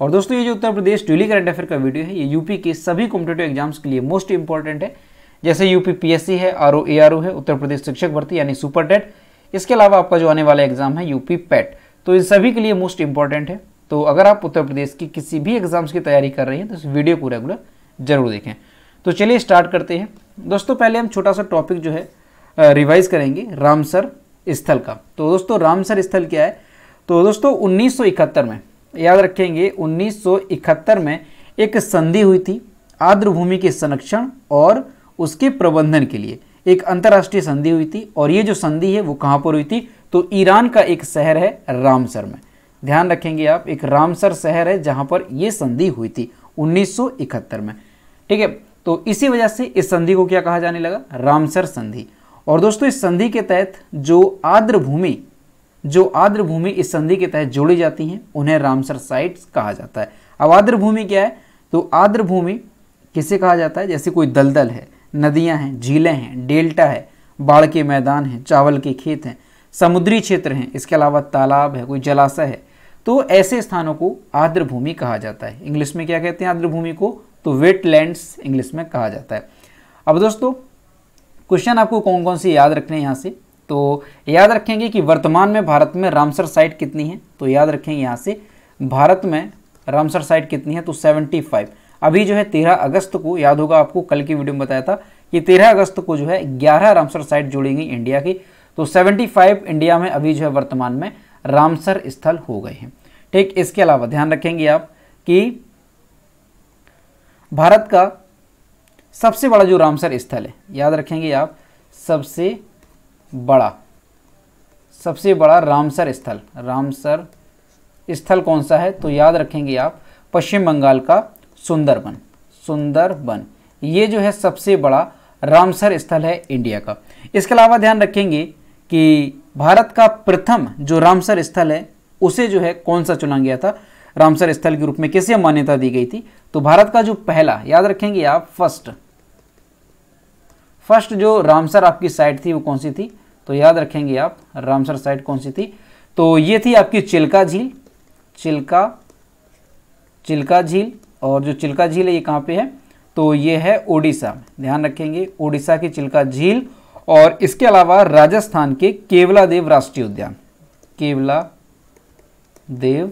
और दोस्तों ये जो Uttar Pradesh daily current affair का वीडियो है ये यूपी के सभी कॉम्पिटेटिव एग्जाम्स के लिए मोस्ट इंपॉर्टेंट है जैसे यूपी पीएससी है आर ओ है उत्तर प्रदेश शिक्षक भर्ती यानी सुपर टेट इसके अलावा आपका जो आने वाला एग्जाम है यूपी पैट e तो इन सभी के लिए मोस्ट इंपॉर्टेंट है तो अगर आप उत्तर प्रदेश की किसी भी एग्जाम्स की तैयारी कर रहे हैं तो इस वीडियो को रेगुलर जरूर देखें तो चलिए स्टार्ट करते हैं दोस्तों पहले हम छोटा सा टॉपिक जो है रिवाइज करेंगे रामसर स्थल का तो दोस्तों रामसर स्थल क्या है तो दोस्तों 1971 में याद रखेंगे 1971 में एक संधि हुई थी आर्द्र भूमि के संरक्षण और उसके प्रबंधन के लिए एक अंतर्राष्ट्रीय संधि हुई थी और ये जो संधि है वो कहाँ पर हुई थी तो ईरान का एक शहर है रामसर में ध्यान रखेंगे आप एक रामसर शहर है जहाँ पर ये संधि हुई थी 1971 में ठीक है तो इसी वजह से इस संधि को क्या कहा जाने लगा रामसर संधि और दोस्तों इस संधि के तहत जो आर्द्र भूमि जो आर्द्र भूमि इस संधि के तहत जोड़ी जाती हैं उन्हें रामसर साइट्स कहा जाता है अब आर्द्र भूमि क्या है तो आर्द्र भूमि किसे कहा जाता है जैसे कोई दलदल है नदियां हैं झीलें हैं डेल्टा है बाढ़ के मैदान हैं चावल के खेत हैं समुद्री क्षेत्र हैं इसके अलावा तालाब है कोई जलाशय है तो ऐसे स्थानों को आर्द्र भूमि कहा जाता है इंग्लिश में क्या कहते हैं आर्द्र भूमि को तो वेट इंग्लिश में कहा जाता है अब दोस्तों क्वेश्चन आपको कौन कौन से याद रखने हैं यहाँ से तो याद रखेंगे कि वर्तमान में भारत में रामसर साइट कितनी है तो याद रखेंगे यहाँ से भारत में रामसर साइट कितनी है तो 75 अभी जो है 13 अगस्त को याद होगा आपको कल की वीडियो में बताया था कि 13 अगस्त को जो है 11 रामसर साइट जुड़ेंगी इंडिया की तो 75 इंडिया में अभी जो है वर्तमान में रामसर स्थल हो गए हैं ठीक इसके अलावा ध्यान रखेंगे आप कि भारत का सबसे बड़ा जो रामसर स्थल है याद रखेंगे आप सबसे बड़ा सबसे बड़ा रामसर स्थल रामसर स्थल कौन सा है तो याद रखेंगे आप पश्चिम बंगाल का सुंदरबन सुंदरबन ये जो है सबसे बड़ा रामसर स्थल है इंडिया का इसके अलावा ध्यान रखेंगे कि भारत का प्रथम जो रामसर स्थल है उसे जो है कौन सा चुना गया था रामसर स्थल के रूप में किसे मान्यता दी गई थी तो भारत का जो पहला याद रखेंगे आप फर्स्ट फर्स्ट जो रामसर आपकी साइट थी वो कौन सी थी तो याद रखेंगे आप रामसर साइट कौन सी थी तो ये थी आपकी चिल्का झील चिल्का चिल्का झील और जो चिल्का झील है ये कहाँ पे है तो ये है ओडिशा ध्यान रखेंगे ओडिशा की चिल्का झील और इसके अलावा राजस्थान के केवला देव राष्ट्रीय उद्यान केवला देव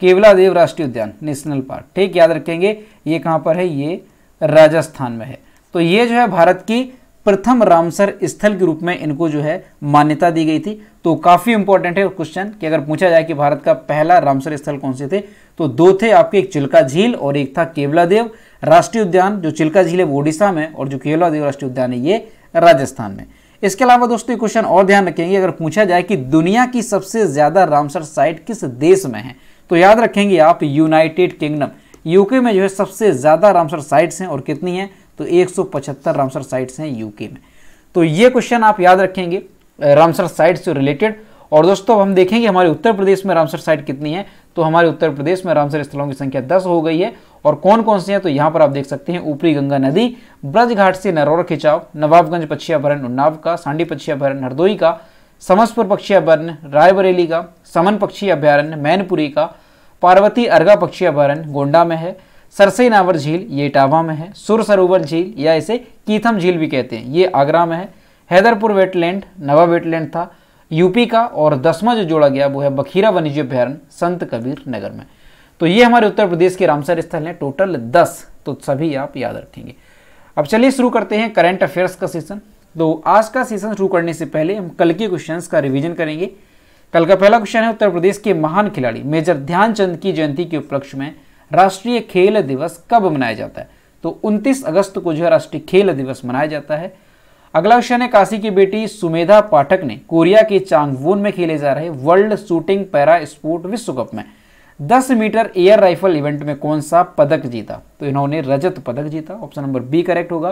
केवला देव राष्ट्रीय उद्यान नेशनल पार्क ठीक याद रखेंगे ये कहाँ पर है ये राजस्थान में है तो ये जो है भारत की प्रथम रामसर स्थल के रूप में इनको जो है मान्यता दी गई थी तो काफ़ी इंपॉर्टेंट है क्वेश्चन कि अगर पूछा जाए कि भारत का पहला रामसर स्थल कौन से थे तो दो थे आपके एक चिल्का झील और एक था केवला देव राष्ट्रीय उद्यान जो चिल्का झील है वो उड़ीसा में और जो केवला देव राष्ट्रीय उद्यान है ये राजस्थान में इसके अलावा दोस्तों क्वेश्चन और ध्यान रखेंगे अगर पूछा जाए कि दुनिया की सबसे ज़्यादा रामसर साइट किस देश में है तो याद रखेंगे आप यूनाइटेड किंगडम यूके में जो है सबसे ज़्यादा रामसर साइट्स हैं और कितनी हैं तो 175 रामसर साइट्स हैं यूके में तो ये क्वेश्चन आप याद रखेंगे रामसर साइट से रिलेटेड और दोस्तों हम देखेंगे हमारे उत्तर प्रदेश में रामसर साइट कितनी है तो हमारे उत्तर प्रदेश में रामसर स्थलों की संख्या दस हो गई है और कौन कौन से हैं तो यहां पर आप देख सकते हैं ऊपरी गंगा नदी ब्रजघाट से नरौर खिंचाव नवाबगंज पक्षी अभ्यारण उन्नाव का सांडी पक्षी अभ्यारण हरदोई का समसपुर पक्षी अभ्यारण्य रायबरेली का समन पक्षी अभ्यारण्य मैनपुरी का पार्वती अर्घा पक्षी अभ्यारण्य गोंडा में है सरसई नावर झील ये इटावा में है सुर सरोवर झील या इसे कीथम झील भी कहते हैं ये आगरा में है हैदरपुर वेटलैंड नवा वेटलैंड था यूपी का और दसवां जो जोड़ा गया वो है बखीरा वन्यजीव अभ्यारण संत कबीर नगर में तो ये हमारे उत्तर प्रदेश के रामसर स्थल हैं टोटल दस तो सभी आप याद रखेंगे अब चलिए शुरू करते हैं करंट अफेयर्स का सीजन तो आज का सीजन शुरू करने से पहले हम कल के क्वेश्चन का रिविजन करेंगे कल का पहला क्वेश्चन है उत्तर प्रदेश के महान खिलाड़ी मेजर ध्यानचंद की जयंती के उपलक्ष्य में राष्ट्रीय खेल दिवस कब मनाया जाता है तो 29 अगस्त को जो है राष्ट्रीय खेल दिवस मनाया जाता है अगला क्वेश्चन है काशी की बेटी सुमेधा पाठक ने कोरिया के चांगवोन में खेले जा रहे वर्ल्ड शूटिंग पैरा स्पोर्ट विश्व कप में 10 मीटर एयर राइफल इवेंट में कौन सा पदक जीता तो इन्होंने रजत पदक जीता ऑप्शन नंबर बी करेक्ट होगा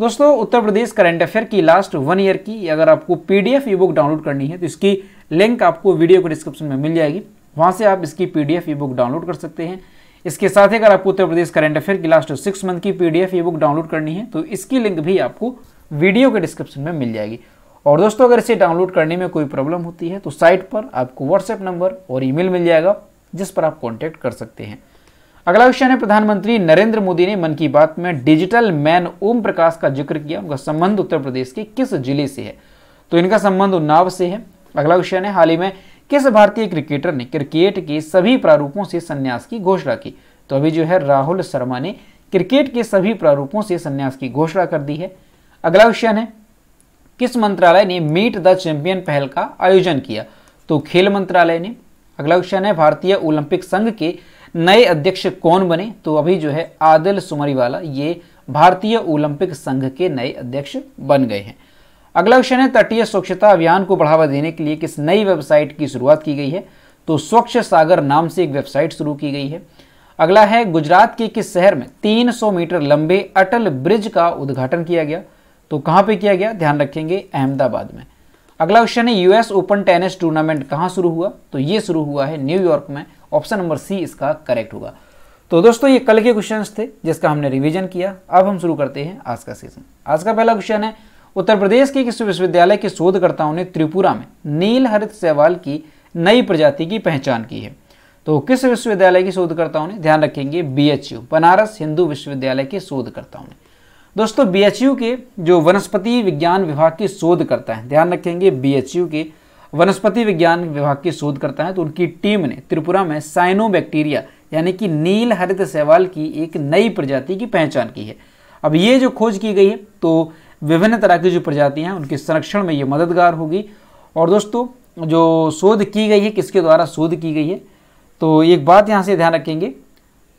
दोस्तों उत्तर प्रदेश करंट अफेयर की लास्ट वन ईयर की अगर आपको पीडीएफ ई बुक डाउनलोड करनी है तो इसकी लिंक आपको वीडियो के डिस्क्रिप्शन में मिल जाएगी वहां से आप इसकी पीडीएफ ई बुक डाउनलोड कर सकते हैं इसके साथ ही अगर आपको उत्तर प्रदेश करंट अफेयर की लास्ट सिक्स मंथ की पीडीएफ ई बुक डाउनलोड करनी है तो इसकी लिंक भी आपको वीडियो के डिस्क्रिप्शन में मिल जाएगी और दोस्तों अगर इसे डाउनलोड करने में कोई प्रॉब्लम होती है तो साइट पर आपको व्हाट्सएप नंबर और ईमेल मिल जाएगा जिस पर आप कॉन्टैक्ट कर सकते हैं अगला क्वेश्चन है प्रधानमंत्री नरेंद्र मोदी ने मन की बात में डिजिटल मैन ओम प्रकाश का जिक्र किया उनका संबंध उत्तर प्रदेश के किस जिले से है तो इनका संबंध उन्नाव से है अगला क्वेश्चन है हाल ही में किस भारतीय क्रिकेटर ने क्रिकेट के सभी प्रारूपों से संन्यास की घोषणा की तो अभी जो है राहुल शर्मा ने क्रिकेट के सभी प्रारूपों से संन्यास की घोषणा कर दी है अगला क्वेश्चन है किस मंत्रालय ने मीट द चैंपियन पहल का आयोजन किया तो खेल मंत्रालय ने अगला क्वेश्चन है भारतीय ओलंपिक संघ के नए अध्यक्ष कौन बने तो अभी जो है आदिल सुमरीवाला ये भारतीय ओलंपिक संघ के नए अध्यक्ष बन गए हैं अगला क्वेश्चन है तटीय स्वच्छता अभियान को बढ़ावा देने के लिए किस नई वेबसाइट की शुरुआत की गई है तो स्वच्छ सागर नाम से एक वेबसाइट शुरू की गई है अगला है गुजरात के किस शहर में 300 मीटर लंबे अटल ब्रिज का उद्घाटन किया गया तो कहां पे किया गया ध्यान रखेंगे अहमदाबाद में अगला क्वेश्चन है यूएस ओपन टेनिस टूर्नामेंट कहां शुरू हुआ तो ये शुरू हुआ है न्यूयॉर्क में ऑप्शन नंबर सी इसका करेक्ट होगा तो दोस्तों ये कल के क्वेश्चन थे जिसका हमने रिविजन किया अब हम शुरू करते हैं आज का सीजन आज का पहला क्वेश्चन है उत्तर प्रदेश के किसी विश्वविद्यालय के शोधकर्ताओं ने त्रिपुरा में नील हरित सहवाल की नई प्रजाति की पहचान की है तो किस विश्वविद्यालय के शोधकर्ताओं ने ध्यान रखेंगे बीएचयू बनारस हिंदू विश्वविद्यालय के शोधकर्ताओं ने दोस्तों बीएचयू के जो वनस्पति विज्ञान विभाग के शोधकर्ता हैं ध्यान रखेंगे बीएचयू के वनस्पति विज्ञान विभाग के शोधकर्ता हैं तो उनकी टीम ने त्रिपुरा में साइनोबैक्टीरिया यानी कि नील हरित सहवाल की एक नई प्रजाति की पहचान की है अब ये जो खोज की गई है तो विभिन्न तरह की जो प्रजातियाँ हैं उनके संरक्षण में ये मददगार होगी और दोस्तों जो शोध की गई है किसके द्वारा शोध की गई है तो एक बात यहाँ से ध्यान रखेंगे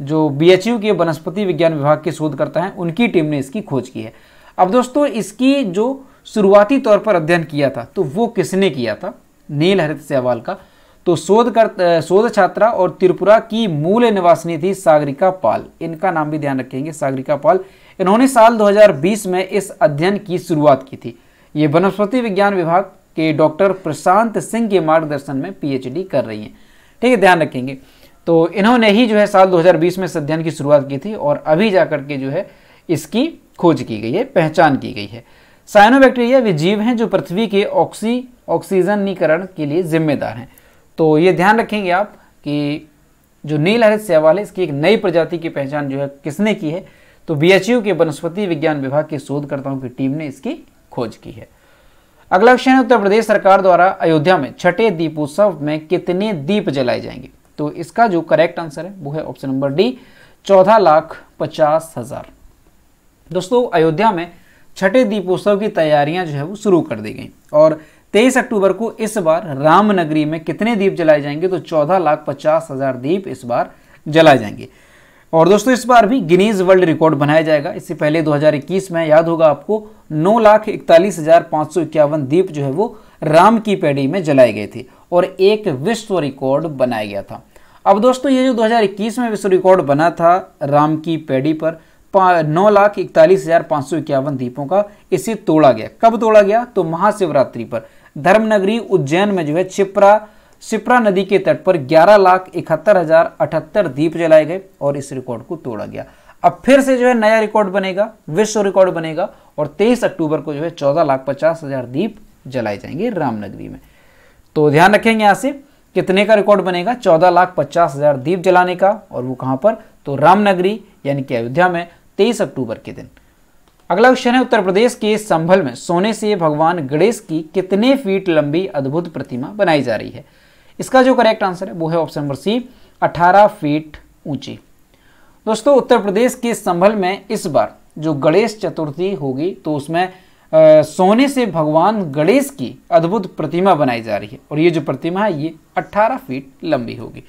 जो बी के वनस्पति विज्ञान विभाग के शोधकर्ता हैं उनकी टीम ने इसकी खोज की है अब दोस्तों इसकी जो शुरुआती तौर पर अध्ययन किया था तो वो किसने किया था नील हरित सहवाल का तो शोध कर शोध छात्रा और त्रिपुरा की मूल निवासिनी थी सागरिका पाल इनका नाम भी ध्यान रखेंगे सागरिका पाल इन्होंने साल 2020 में इस अध्ययन की शुरुआत की थी ये वनस्पति विज्ञान विभाग के डॉक्टर प्रशांत सिंह के मार्गदर्शन में पीएचडी कर रही हैं ठीक है ध्यान रखेंगे तो इन्होंने ही जो है साल 2020 में इस अध्ययन की शुरुआत की थी और अभी जाकर के जो है इसकी खोज की गई है पहचान की गई है साइनोबैक्टीरिया वे जीव हैं जो पृथ्वी के ऑक्सी ऑक्सीजनीकरण के लिए जिम्मेदार हैं तो ये ध्यान रखेंगे आप कि जो नील हरित सेवाल है इसकी एक नई प्रजाति की पहचान जो है किसने की है तो बीएचयू के वनस्पति विज्ञान विभाग के शोधकर्ताओं की टीम ने इसकी खोज की है अगला क्वेश्चन है उत्तर प्रदेश सरकार द्वारा अयोध्या में छठे दीपोत्सव में कितने दीप जलाए जाएंगे तो इसका जो करेक्ट आंसर है वो है ऑप्शन नंबर डी चौदह लाख पचास हजार दोस्तों अयोध्या में छठे दीपोत्सव की तैयारियां जो है वो शुरू कर दी गई और 23 अक्टूबर को इस बार रामनगरी में कितने दीप जलाए जाएंगे तो चौदह लाख पचास हजार दीप इस बार जलाए जाएंगे और दोस्तों इस बार भी गिनीज वर्ल्ड रिकॉर्ड बनाया जाएगा इससे पहले 2021 में याद होगा आपको नौ लाख इकतालीस हजार पाँच सौ इक्यावन दीप जो है वो राम की पैड़ी में जलाए गए थे और एक विश्व रिकॉर्ड बनाया गया था अब दोस्तों ये जो 2021 में विश्व रिकॉर्ड बना था राम की पैड़ी पर नौ लाख इकतालीस हजार पाँच सौ इक्यावन दीपों का इसे तोड़ा गया कब तोड़ा गया तो महाशिवरात्रि पर धर्मनगरी उज्जैन में जो है छिप्रा सिप्रा नदी के तट पर ग्यारह लाख इकहत्तर हजार अठहत्तर दीप जलाए गए और इस रिकॉर्ड को तोड़ा गया अब फिर से जो है नया रिकॉर्ड बनेगा विश्व रिकॉर्ड बनेगा और 23 अक्टूबर को जो है चौदह लाख पचास हजार दीप जलाए जाएंगे रामनगरी में तो ध्यान रखेंगे यहां से कितने का रिकॉर्ड बनेगा चौदह लाख पचास हजार दीप जलाने का और वो कहां पर तो रामनगरी यानी कि अयोध्या में तेईस अक्टूबर के दिन अगला क्वेश्चन है उत्तर प्रदेश के संभल में सोने से भगवान गणेश की कितने फीट लंबी अद्भुत प्रतिमा बनाई जा रही है इसका जो करेक्ट आंसर है वो है ऑप्शन नंबर सी 18 फीट ऊंची दोस्तों उत्तर प्रदेश के संभल में इस बार जो गणेश चतुर्थी होगी तो उसमें आ, सोने से भगवान गणेश की अद्भुत प्रतिमा बनाई जा रही है और ये जो प्रतिमा है ये 18 फीट लंबी होगी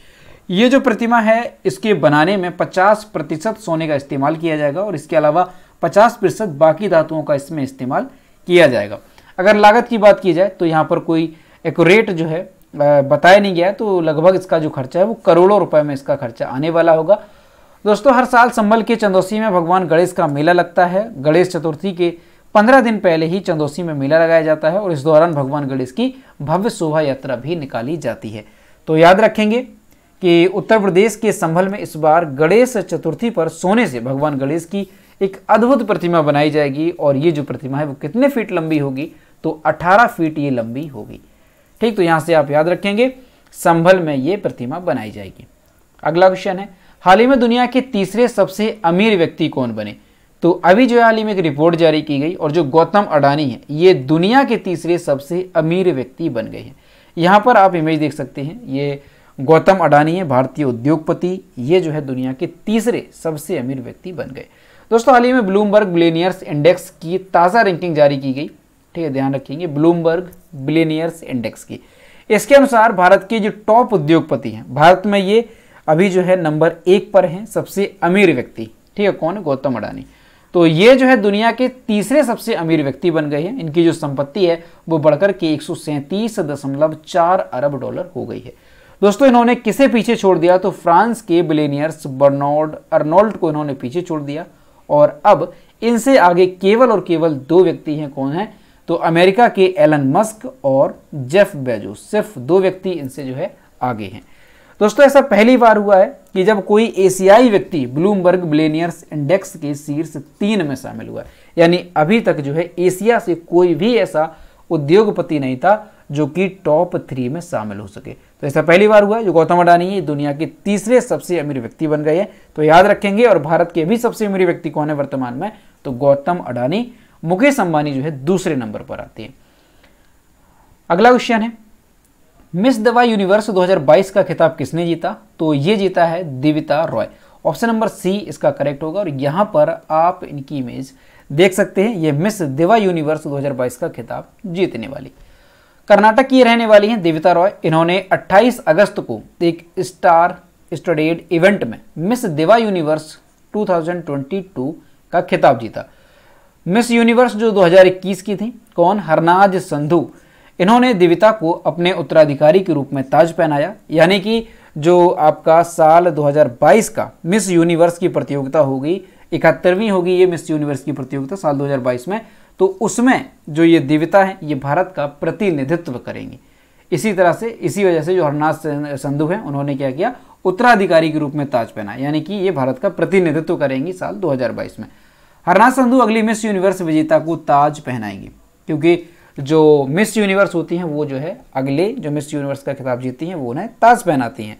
ये जो प्रतिमा है इसके बनाने में 50 प्रतिशत सोने का इस्तेमाल किया जाएगा और इसके अलावा 50 प्रतिशत बाकी धातुओं का इसमें इस्तेमाल किया जाएगा अगर लागत की बात की जाए तो यहाँ पर कोई एक जो है बताया नहीं गया तो लगभग इसका जो खर्चा है वो करोड़ों रुपए में इसका खर्चा आने वाला होगा दोस्तों हर साल संबल के चंदौसी में भगवान गणेश का मेला लगता है गणेश चतुर्थी के पंद्रह दिन पहले ही चंदौसी में मेला लगाया जाता है और इस दौरान भगवान गणेश की भव्य शोभा यात्रा भी निकाली जाती है तो याद रखेंगे कि उत्तर प्रदेश के संभल में इस बार गणेश चतुर्थी पर सोने से भगवान गणेश की एक अद्भुत प्रतिमा बनाई जाएगी और ये जो प्रतिमा है वो कितने फीट लंबी होगी तो 18 फीट ये लंबी होगी ठीक तो यहां से आप याद रखेंगे संभल में ये प्रतिमा बनाई जाएगी अगला क्वेश्चन है हाल ही में दुनिया के तीसरे सबसे अमीर व्यक्ति कौन बने तो अभी जो है हाल ही में एक रिपोर्ट जारी की गई और जो गौतम अडानी है ये दुनिया के तीसरे सबसे अमीर व्यक्ति बन गए हैं यहाँ पर आप इमेज देख सकते हैं ये गौतम अडानी है भारतीय उद्योगपति ये जो है दुनिया के तीसरे सबसे अमीर व्यक्ति बन गए दोस्तों हाल ही में ब्लूमबर्ग ब्लेनियर्स इंडेक्स की ताज़ा रैंकिंग जारी की गई ठीक है ध्यान रखेंगे ब्लूमबर्ग बिलेनियर्स इंडेक्स की इसके अनुसार भारत के जो टॉप उद्योगपति हैं भारत में ये अभी जो है नंबर एक पर हैं सबसे अमीर व्यक्ति ठीक है कौन है गौतम अडानी तो ये जो है दुनिया के तीसरे सबसे अमीर व्यक्ति बन गए हैं इनकी जो संपत्ति है वो बढ़कर के एक अरब डॉलर हो गई है दोस्तों इन्होंने किसे पीछे छोड़ दिया तो फ्रांस के बिलेनियर्स बर्नोड अर्नोल्ड को इन्होंने पीछे छोड़ दिया और अब इनसे आगे केवल और केवल दो व्यक्ति हैं कौन है तो अमेरिका के एलन मस्क और जेफ बेजो सिर्फ दो व्यक्ति इनसे जो है आगे हैं दोस्तों ऐसा पहली बार हुआ है कि जब कोई एशियाई व्यक्ति ब्लूमबर्ग ब्लेनियर्स इंडेक्स के शीर्ष तीन में शामिल हुआ यानी अभी तक जो है एशिया से कोई भी ऐसा उद्योगपति नहीं था जो कि टॉप थ्री में शामिल हो सके तो ऐसा पहली बार हुआ है जो गौतम अडानी दुनिया के तीसरे सबसे अमीर व्यक्ति बन गए हैं तो याद रखेंगे और भारत के भी सबसे अमीर व्यक्ति कौन है वर्तमान में तो गौतम अडानी मुकेश अंबानी जो है दूसरे नंबर पर आती है अगला क्वेश्चन है मिस दवा यूनिवर्स 2022 का खिताब किसने जीता तो ये जीता है Divita Roy option number C इसका करेक्ट होगा और यहां पर आप इनकी इमेज देख सकते हैं ये मिस दिवा यूनिवर्स 2022 का खिताब जीतने वाली कर्नाटक की रहने वाली हैं देविता रॉय इन्होंने 28 अगस्त को एक स्टार स्टडेड इवेंट में मिस दिवा यूनिवर्स 2022 का खिताब जीता मिस यूनिवर्स जो 2021 की थी कौन हरनाज संधू इन्होंने दिविता को अपने उत्तराधिकारी के रूप में ताज पहनाया यानी कि जो आपका साल 2022 का मिस यूनिवर्स की प्रतियोगिता होगी इकहत्तरवीं होगी ये मिस यूनिवर्स की प्रतियोगिता साल 2022 में तो उसमें जो ये दिविता है ये भारत का प्रतिनिधित्व करेंगी इसी तरह से इसी वजह से जो हरनाज संधु हैं उन्होंने क्या किया उत्तराधिकारी के रूप में ताज पहना यानी कि ये भारत का प्रतिनिधित्व करेंगी साल 2022 में हरना संधु अगली मिस यूनिवर्स विजेता को ताज पहनाएंगी क्योंकि जो मिस यूनिवर्स होती हैं वो जो है अगले जो मिस यूनिवर्स का खिताब जीती हैं वो उन्हें ताज पहनाती हैं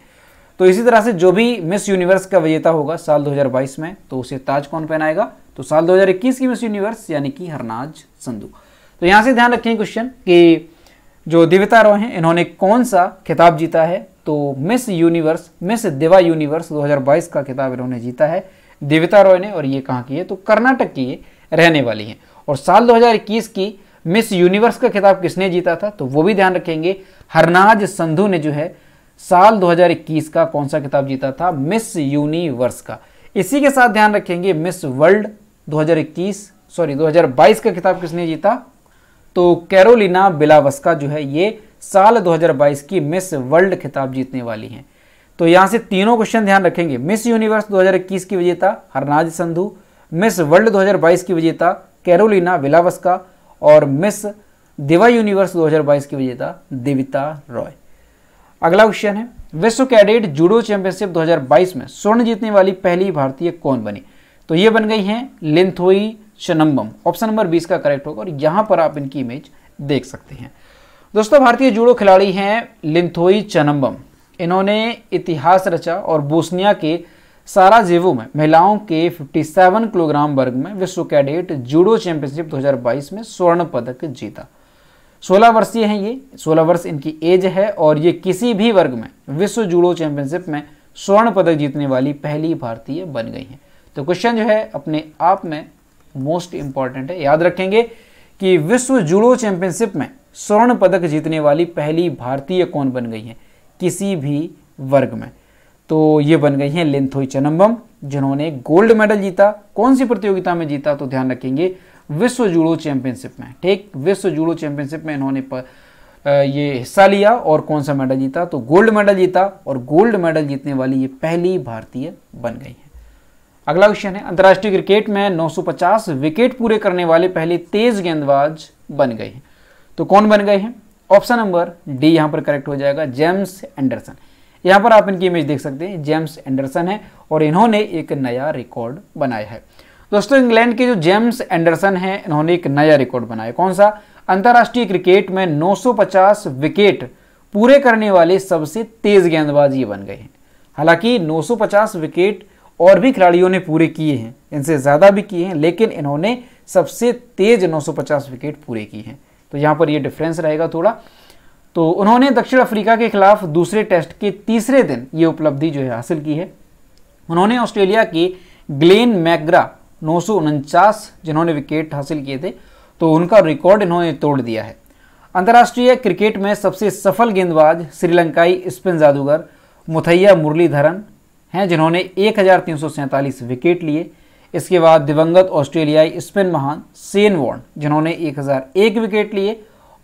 तो इसी तरह से जो भी मिस यूनिवर्स का विजेता होगा साल 2022 में तो उसे ताज कौन पहनाएगा तो साल 2021 की मिस यूनिवर्स यानी कि हरनाज संधू तो यहाँ से ध्यान रखें क्वेश्चन कि जो दिव्यता रॉय हैं इन्होंने कौन सा खिताब जीता है तो Miss Universe Miss Diva Universe 2022 का खिताब इन्होंने जीता है देविता रॉय ने और ये कहाँ की है तो कर्नाटक की रहने वाली है और साल 2021 की मिस यूनिवर्स का खिताब किसने जीता था तो वो भी ध्यान रखेंगे हरनाज संधु ने जो है साल 2021 का कौन सा खिताब जीता था मिस यूनिवर्स का इसी के साथ ध्यान रखेंगे मिस वर्ल्ड 2021 सॉरी 2022 का खिताब किसने जीता तो कैरोलिना बिलावस्का जो है ये साल 2022 की मिस वर्ल्ड खिताब जीतने वाली हैं तो यहां से तीनों क्वेश्चन ध्यान रखेंगे मिस यूनिवर्स 2021 की विजेता हरनाज संधु मिस वर्ल्ड 2022 की विजेता कैरोलिना विलावस्का और मिस दिवा यूनिवर्स 2022 की विजेता देविता रॉय अगला क्वेश्चन है विश्व कैडेट जूडो चैंपियनशिप 2022 में स्वर्ण जीतने वाली पहली भारतीय कौन बनी तो ये बन गई है लिंथोई चनम्बम ऑप्शन नंबर बीस का करेक्ट होगा और यहां पर आप इनकी इमेज देख सकते हैं दोस्तों भारतीय जूडो खिलाड़ी हैं लिंथोई चनम्बम इन्होंने इतिहास रचा और बोस्निया के सारा जेवो में महिलाओं के 57 किलोग्राम वर्ग में विश्व कैडेट जूडो चैंपियनशिप 2022 में स्वर्ण पदक जीता 16 वर्षीय हैं ये 16 वर्ष इनकी एज है और ये किसी भी वर्ग में विश्व जूडो चैंपियनशिप में स्वर्ण पदक जीतने वाली पहली भारतीय बन गई हैं तो क्वेश्चन जो है अपने आप में मोस्ट इंपॉर्टेंट है याद रखेंगे कि विश्व जूडो चैंपियनशिप में स्वर्ण पदक जीतने वाली पहली भारतीय कौन बन गई है किसी भी वर्ग में तो ये बन गई हैं लिंथोई चनम्बम जिन्होंने गोल्ड मेडल जीता कौन सी प्रतियोगिता में जीता तो ध्यान रखेंगे विश्व जूडो चैंपियनशिप में ठीक विश्व जूडो चैंपियनशिप में इन्होंने पर, ये हिस्सा लिया और कौन सा मेडल जीता तो गोल्ड मेडल जीता और गोल्ड मेडल जीतने वाली ये पहली भारतीय बन गई है अगला क्वेश्चन है अंतर्राष्ट्रीय क्रिकेट में 950 विकेट पूरे करने वाले पहले तेज गेंदबाज बन गए हैं तो कौन बन गए हैं ऑप्शन नंबर डी यहां पर करेक्ट हो जाएगा जेम्स एंडरसन यहां पर आप इनकी इमेज देख सकते हैं जेम्स एंडरसन है और इन्होंने एक नया रिकॉर्ड बनाया है दोस्तों इंग्लैंड के जो जेम्स एंडरसन है इन्होंने एक नया रिकॉर्ड बनाया कौन सा अंतर्राष्ट्रीय क्रिकेट में 950 विकेट पूरे करने वाले सबसे तेज गेंदबाज ये बन गए हैं हालांकि 950 विकेट और भी खिलाड़ियों ने पूरे किए हैं इनसे ज़्यादा भी किए हैं लेकिन इन्होंने सबसे तेज 950 विकेट पूरे किए हैं तो यहाँ पर ये डिफरेंस रहेगा थोड़ा तो उन्होंने दक्षिण अफ्रीका के खिलाफ दूसरे टेस्ट के तीसरे दिन ये उपलब्धि जो है हासिल की है उन्होंने ऑस्ट्रेलिया के ग्लेन मैग्रा नौ जिन्होंने विकेट हासिल किए थे तो उनका रिकॉर्ड इन्होंने तोड़ दिया है अंतर्राष्ट्रीय क्रिकेट में सबसे सफल गेंदबाज श्रीलंकाई स्पिन जादूगर मुथैया मुरलीधरन हैं जिन्होंने एक विकेट लिए इसके बाद दिवंगत ऑस्ट्रेलियाई स्पिन महान सेन वॉर्न जिन्होंने 1001 विकेट लिए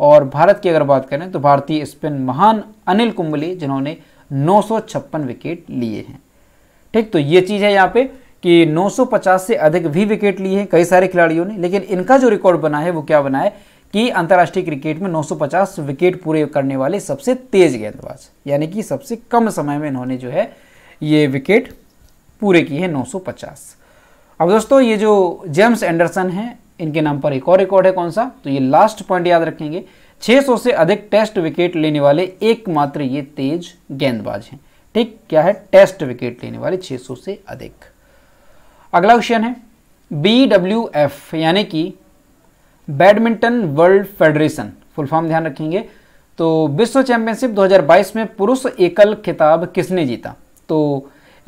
और भारत की अगर बात करें तो भारतीय स्पिन महान अनिल कुंबले जिन्होंने छप्पन विकेट लिए हैं ठीक तो ये चीज़ है यहाँ पे कि 950 से अधिक भी विकेट लिए हैं कई सारे खिलाड़ियों ने लेकिन इनका जो रिकॉर्ड बना है वो क्या बना है कि अंतर्राष्ट्रीय क्रिकेट में 950 विकेट पूरे करने वाले सबसे तेज गेंदबाज यानी कि सबसे कम समय में इन्होंने जो है ये विकेट पूरे किए हैं 950 अब दोस्तों ये जो जेम्स एंडरसन हैं इनके नाम पर एक और रिकॉर्ड है कौन सा तो ये लास्ट पॉइंट याद रखेंगे 600 से अधिक टेस्ट विकेट लेने वाले एकमात्र ये तेज गेंदबाज हैं ठीक क्या है टेस्ट विकेट लेने वाले 600 से अधिक अगला क्वेश्चन है बी डब्ल्यू एफ यानी कि badminton world federation full form ध्यान रखेंगे तो विश्व चैंपियनशिप 2022 में पुरुष एकल खिताब किसने जीता तो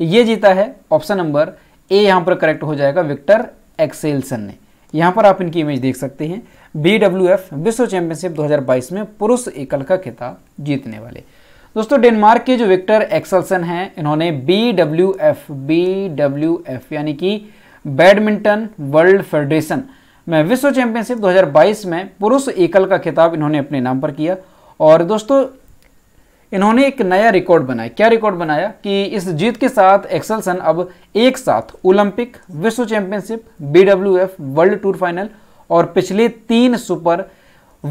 ये जीता है ऑप्शन नंबर ए यहाँ पर करेक्ट हो जाएगा विक्टर एक्सेलसन ने यहाँ पर आप इनकी इमेज देख सकते हैं बी डब्ल्यू एफ विश्व चैंपियनशिप 2022 में पुरुष एकल का खिताब जीतने वाले दोस्तों डेनमार्क के जो विक्टर एक्सेलसन हैं इन्होंने B W F B W F यानी कि बैडमिंटन वर्ल्ड फेडरेशन में विश्व चैंपियनशिप 2022 में पुरुष एकल का खिताब इन्होंने अपने नाम पर किया और दोस्तों इन्होंने एक नया रिकॉर्ड बनाया क्या रिकॉर्ड बनाया कि इस जीत के साथ एक्सलसन अब एक साथ ओलंपिक विश्व चैंपियनशिप बी वर्ल्ड टूर फाइनल और पिछले तीन सुपर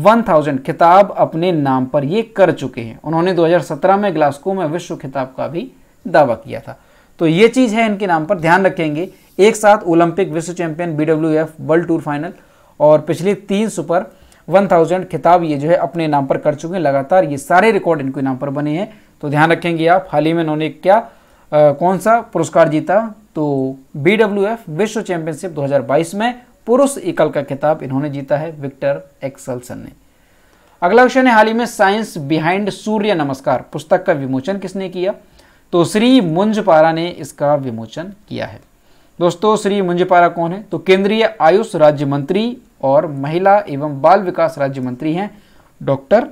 1000 खिताब अपने नाम पर ये कर चुके हैं उन्होंने 2017 में ग्लास्को में विश्व खिताब का भी दावा किया था तो ये चीज़ है इनके नाम पर ध्यान रखेंगे एक साथ ओलंपिक विश्व चैंपियन बी वर्ल्ड टूर फाइनल और पिछले तीन सुपर 1000 खिताब ये जो है अपने नाम पर कर चुके हैं लगातार ये सारे रिकॉर्ड इनके नाम पर बने हैं तो ध्यान रखेंगे आप हाल ही में उन्होंने क्या आ, कौन सा पुरस्कार जीता तो बी विश्व चैंपियनशिप दो में पुरुष एकल का खिताब इन्होंने जीता है विक्टर एक्सलसन ने अगला क्वेश्चन है हाल ही में साइंस बिहाइंड सूर्य नमस्कार पुस्तक का विमोचन किसने किया तो श्री मुंजपारा ने इसका विमोचन किया है दोस्तों श्री मुंजपारा कौन है तो केंद्रीय आयुष राज्य मंत्री और महिला एवं बाल विकास राज्य मंत्री हैं डॉक्टर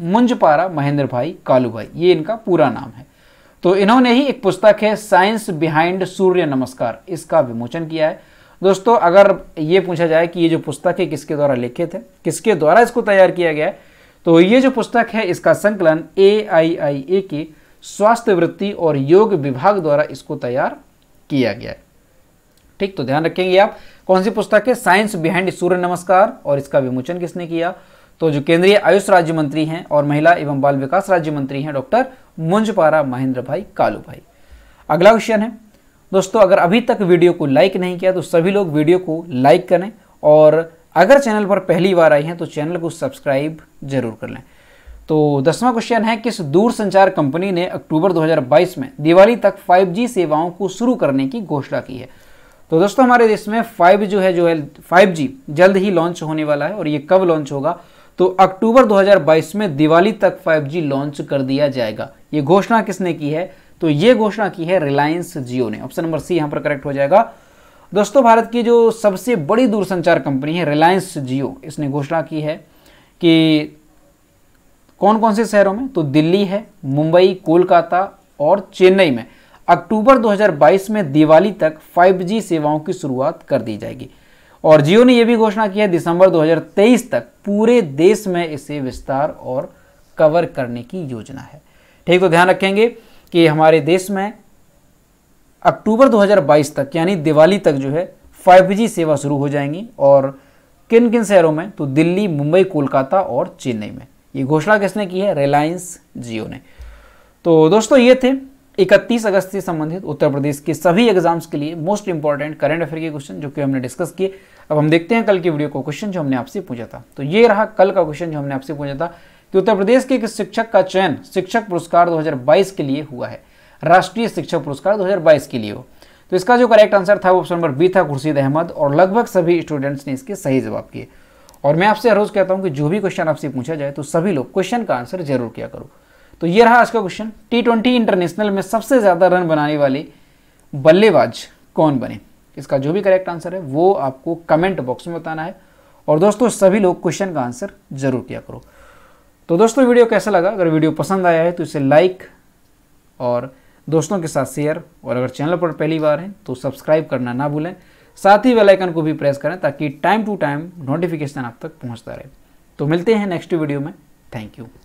मुंजपारा महेंद्र भाई कालू भाई ये इनका पूरा नाम है तो इन्होंने ही एक पुस्तक है साइंस बिहाइंड सूर्य नमस्कार इसका विमोचन किया है दोस्तों अगर ये पूछा जाए कि ये जो पुस्तक है किसके द्वारा लिखित है किसके द्वारा इसको तैयार किया गया है तो ये जो पुस्तक है इसका संकलन ए आई आई ए के स्वास्थ्य वृत्ति और योग विभाग द्वारा इसको तैयार किया गया है ठीक तो ध्यान रखेंगे आप कौन सी पुस्तक है साइंस बिहाइंड सूर्य नमस्कार और इसका विमोचन किसने किया तो जो केंद्रीय आयुष राज्य मंत्री हैं और महिला एवं बाल विकास राज्य मंत्री हैं डॉक्टर मुंजपारा महेंद्र भाई कालू भाई अगला क्वेश्चन है दोस्तों अगर अभी तक वीडियो को लाइक नहीं किया तो सभी लोग वीडियो को लाइक करें और अगर चैनल पर पहली बार आई हैं तो चैनल को सब्सक्राइब जरूर कर लें तो दसवां क्वेश्चन है किस दूरसंचार कंपनी ने अक्टूबर 2022 में दिवाली तक 5G सेवाओं को शुरू करने की घोषणा की है तो दोस्तों हमारे देश में फाइव जो है जो है फाइव जल्द ही लॉन्च होने वाला है और ये कब लॉन्च होगा तो अक्टूबर 2022 में दिवाली तक 5G लॉन्च कर दिया जाएगा ये घोषणा किसने की है तो ये घोषणा की है रिलायंस जियो ने ऑप्शन नंबर सी यहां पर करेक्ट हो जाएगा दोस्तों भारत की जो सबसे बड़ी दूरसंचार कंपनी है रिलायंस जियो इसने घोषणा की है कि कौन कौन से शहरों में तो दिल्ली है मुंबई कोलकाता और चेन्नई में अक्टूबर 2022 में दिवाली तक 5G सेवाओं की शुरुआत कर दी जाएगी और जियो ने यह भी घोषणा की है दिसंबर 2023 तक पूरे देश में इसे विस्तार और कवर करने की योजना है ठीक तो ध्यान रखेंगे कि हमारे देश में अक्टूबर 2022 तक यानी दिवाली तक जो है 5G सेवा शुरू हो जाएंगी और किन किन शहरों में तो दिल्ली मुंबई कोलकाता और चेन्नई में ये घोषणा किसने की है रिलायंस जियो ने तो दोस्तों ये थे इकतीस अगस्त से संबंधित उत्तर प्रदेश के सभी एग्जाम्स के लिए मोस्ट इंपॉर्टेंट करंट अफेयर के क्वेश्चन जो कि हमने डिस्कस किए अब हम देखते हैं कल की वीडियो को क्वेश्चन जो हमने आपसे पूछा था तो ये रहा कल का क्वेश्चन जो हमने आपसे पूछा था कि उत्तर प्रदेश के शिक्षक का चयन शिक्षक पुरस्कार दो के लिए हुआ है राष्ट्रीय शिक्षक पुरस्कार दो के लिए हो तो इसका जो करेक्ट आंसर था वो ऑप्शन नंबर बी था खुर्शीद अहमद और लगभग सभी स्टूडेंट्स ने इसके सही जवाब किए और मैं आपसे हर रोज कहता हूँ कि जो भी क्वेश्चन आपसे पूछा जाए तो सभी लोग क्वेश्चन का आंसर जरूर किया करो तो ये रहा आज का क्वेश्चन टी ट्वेंटी इंटरनेशनल में सबसे ज़्यादा रन बनाने वाले बल्लेबाज कौन बने इसका जो भी करेक्ट आंसर है वो आपको कमेंट बॉक्स में बताना है और दोस्तों सभी लोग क्वेश्चन का आंसर जरूर किया करो तो दोस्तों वीडियो कैसा लगा अगर वीडियो पसंद आया है तो इसे लाइक और दोस्तों के साथ शेयर और अगर चैनल पर पहली बार हैं तो सब्सक्राइब करना ना भूलें साथ ही आइकन को भी प्रेस करें ताकि टाइम टू टाइम नोटिफिकेशन आप तक पहुंचता रहे तो मिलते हैं नेक्स्ट वीडियो में थैंक यू